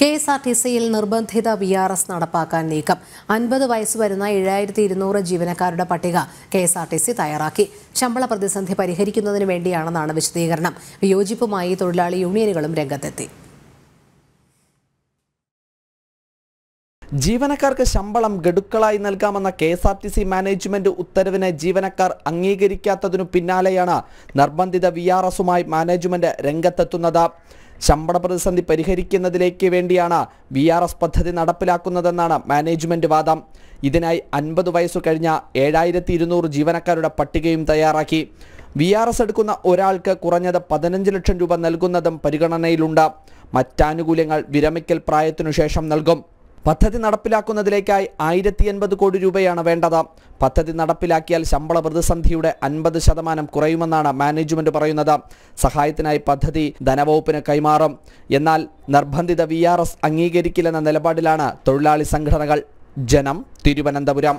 K S R T സിയിൽ നിർബന്ധിത V R S നടപ്പാക്കാൻ നീക്കം അൻപത് വയസ്സ് വരുന്ന ഏഴായിരത്തി ഇരുന്നൂറ് ജീവനക്കാരുടെ പട്ടിക K S R T C തയ്യാറാക്കി ശമ്പള പ്രതിസന്ധി പരിഹരിക്കുന്നതിന് വേണ്ടിയാണെന്നാണ് വിശദീകരണം വിയോജിപ്പുമായി തൊഴിലാളി യൂണിയനുകളും രംഗത്തെത്തി ജീവനക്കാർക്ക് ശമ്പളം ഗഡുക്കളായി നൽകാമെന്ന K S R T C management ഉത്തരവിനെ ജീവനക്കാർ അംഗീകരിക്കാത്തതിനു പിന്നാലെയാണ് നിർബന്ധിത വി ആർ എസുമായി മാനേജ്മെന്റ് രംഗത്തെത്തുന്നത് ശമ്പള പ്രതിസന്ധി പരിഹരിക്കുന്നതിലേക്ക് വേണ്ടിയാണ് വി ആർ എസ് പദ്ധതി നടപ്പിലാക്കുന്നതെന്നാണ് മാനേജ്മെന്റ് വാദം ഇതിനായി അൻപത് വയസ്സു കഴിഞ്ഞ ഏഴായിരത്തി ഇരുന്നൂറ് ജീവനക്കാരുടെ പട്ടികയും തയ്യാറാക്കി വി ആർ എസ് എടുക്കുന്ന ഒരാൾക്ക് കുറഞ്ഞത് പതിനഞ്ച് ലക്ഷം രൂപ നൽകുന്നതും പരിഗണനയിലുണ്ട് മറ്റാനുകൂല്യങ്ങൾ വിരമിക്കൽ പ്രായത്തിനു ശേഷം നൽകും പദ്ധതി നടപ്പിലാക്കുന്നതിലേക്കായി ആയിരത്തി എൺപത് കോടി രൂപയാണ് വേണ്ടത് പദ്ധതി നടപ്പിലാക്കിയാൽ ശമ്പള പ്രതിസന്ധിയുടെ അൻപത് ശതമാനം കുറയുമെന്നാണ് മാനേജ്മെന്റ് പറയുന്നത് സഹായത്തിനായി പദ്ധതി ധനവകുപ്പിന് കൈമാറും എന്നാൽ നിർബന്ധിത വി അംഗീകരിക്കില്ലെന്ന നിലപാടിലാണ് തൊഴിലാളി സംഘടനകൾ ജനം തിരുവനന്തപുരം